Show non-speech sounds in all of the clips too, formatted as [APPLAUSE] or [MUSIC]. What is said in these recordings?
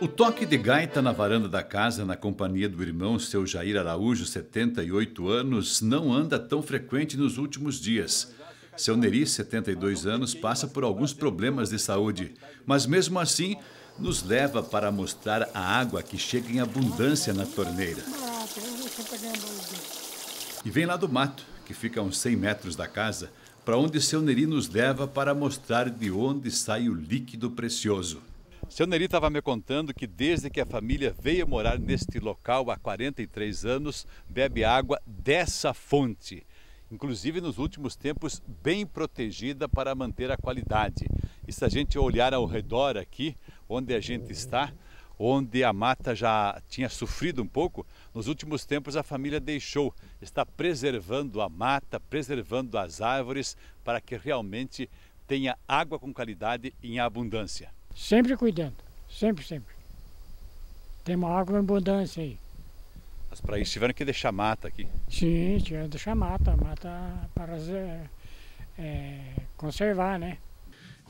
O toque de gaita na varanda da casa, na companhia do irmão seu Jair Araújo, 78 anos, não anda tão frequente nos últimos dias. Seu Neri, 72 anos, passa por alguns problemas de saúde, mas mesmo assim nos leva para mostrar a água que chega em abundância na torneira. E vem lá do mato, que fica a uns 100 metros da casa, para onde seu Neri nos leva para mostrar de onde sai o líquido precioso. Seu Neri estava me contando que desde que a família veio morar neste local há 43 anos, bebe água dessa fonte. Inclusive nos últimos tempos, bem protegida para manter a qualidade. E se a gente olhar ao redor aqui, onde a gente está, onde a mata já tinha sofrido um pouco, nos últimos tempos a família deixou, está preservando a mata, preservando as árvores para que realmente tenha água com qualidade em abundância. Sempre cuidando, sempre, sempre. Tem uma água em abundância aí. Mas para isso tiveram que deixar mata aqui? Sim, tiveram que deixar mata, mata para é, conservar, né?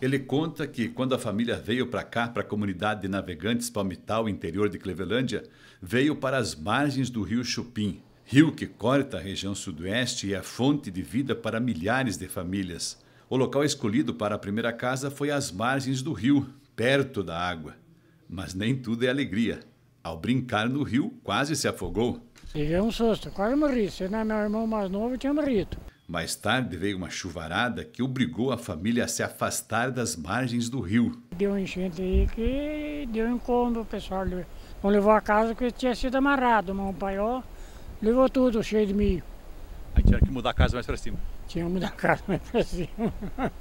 Ele conta que quando a família veio para cá, para a comunidade de navegantes Palmital, interior de Clevelândia, veio para as margens do rio Chupim, rio que corta a região sudoeste e é fonte de vida para milhares de famílias. O local escolhido para a primeira casa foi às margens do rio, perto da água. Mas nem tudo é alegria. Ao brincar no rio, quase se afogou. Peguei um susto, quase morri. Se não é meu irmão mais novo, tinha morrido. Mais tarde veio uma chuvarada que obrigou a família a se afastar das margens do rio. Deu um enchente aí que deu um incômodo, o pessoal não levou a casa porque tinha sido amarrado, O paió levou tudo cheio de milho. Aí tinha que mudar a casa mais para cima. Tinha que mudar a casa mais para cima.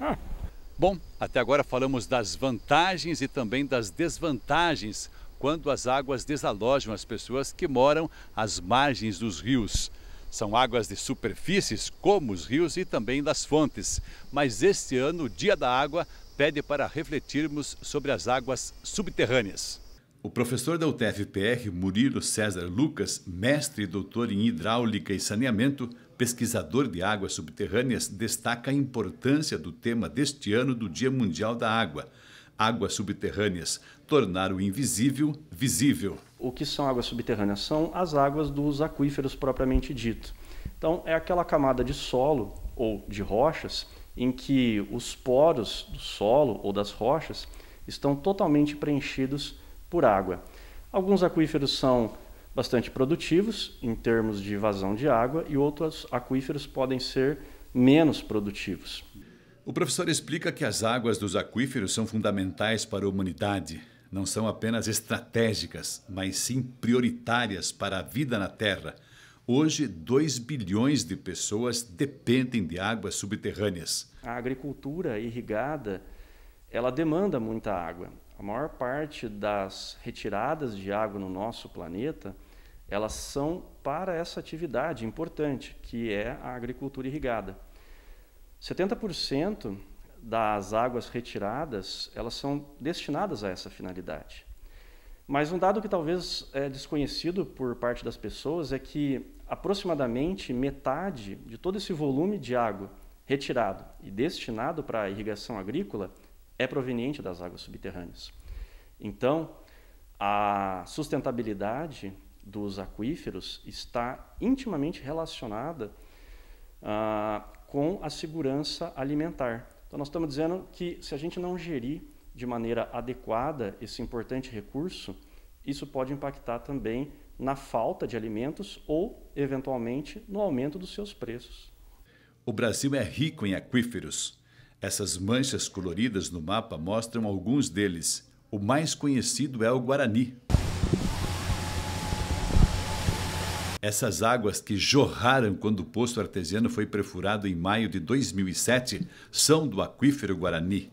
[LAUGHS] Bom, até agora falamos das vantagens e também das desvantagens quando as águas desalojam as pessoas que moram às margens dos rios. São águas de superfícies, como os rios e também das fontes. Mas este ano, o Dia da Água pede para refletirmos sobre as águas subterrâneas. O professor da UTFPR, Murilo César Lucas, mestre e doutor em hidráulica e saneamento, pesquisador de águas subterrâneas, destaca a importância do tema deste ano do Dia Mundial da Água. Águas subterrâneas, tornar o invisível visível. O que são águas subterrâneas? São as águas dos aquíferos propriamente dito. Então, é aquela camada de solo ou de rochas em que os poros do solo ou das rochas estão totalmente preenchidos por água. Alguns aquíferos são bastante produtivos em termos de vazão de água e outros aquíferos podem ser menos produtivos. O professor explica que as águas dos aquíferos são fundamentais para a humanidade. Não são apenas estratégicas, mas sim prioritárias para a vida na Terra. Hoje, 2 bilhões de pessoas dependem de águas subterrâneas. A agricultura irrigada, ela demanda muita água. A maior parte das retiradas de água no nosso planeta, elas são para essa atividade importante, que é a agricultura irrigada. 70% das águas retiradas, elas são destinadas a essa finalidade. Mas um dado que talvez é desconhecido por parte das pessoas é que aproximadamente metade de todo esse volume de água retirado e destinado para a irrigação agrícola é proveniente das águas subterrâneas. Então, a sustentabilidade dos aquíferos está intimamente relacionada ah, com a segurança alimentar. Então, nós estamos dizendo que se a gente não gerir de maneira adequada esse importante recurso, isso pode impactar também na falta de alimentos ou, eventualmente, no aumento dos seus preços. O Brasil é rico em aquíferos, essas manchas coloridas no mapa mostram alguns deles. O mais conhecido é o Guarani. Essas águas que jorraram quando o poço artesiano foi perfurado em maio de 2007 são do aquífero Guarani.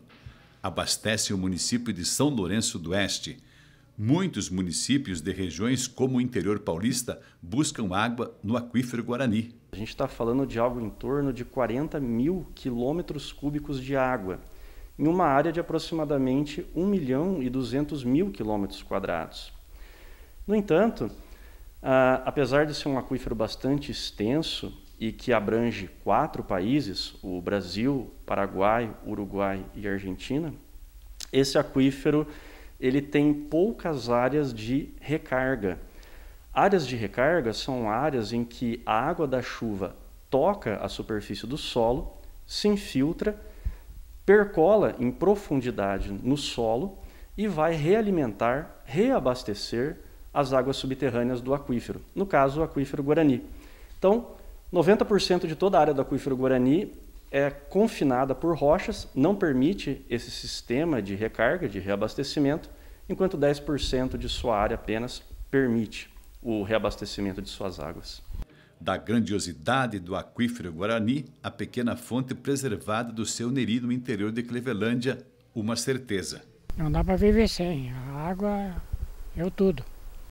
Abastecem o município de São Lourenço do Oeste Muitos municípios de regiões como o interior paulista buscam água no aquífero Guarani. A gente está falando de algo em torno de 40 mil quilômetros cúbicos de água, em uma área de aproximadamente 1 milhão e 200 mil quilômetros quadrados. No entanto, ah, apesar de ser um aquífero bastante extenso e que abrange quatro países, o Brasil, Paraguai, Uruguai e Argentina, esse aquífero ele tem poucas áreas de recarga. Áreas de recarga são áreas em que a água da chuva toca a superfície do solo, se infiltra, percola em profundidade no solo e vai realimentar, reabastecer as águas subterrâneas do aquífero, no caso, o aquífero Guarani. Então, 90% de toda a área do aquífero Guarani é confinada por rochas, não permite esse sistema de recarga, de reabastecimento, enquanto 10% de sua área apenas permite o reabastecimento de suas águas. Da grandiosidade do aquífero Guarani, a pequena fonte preservada do seu Neri no interior de Clevelândia, uma certeza. Não dá para viver sem. A água é o tudo.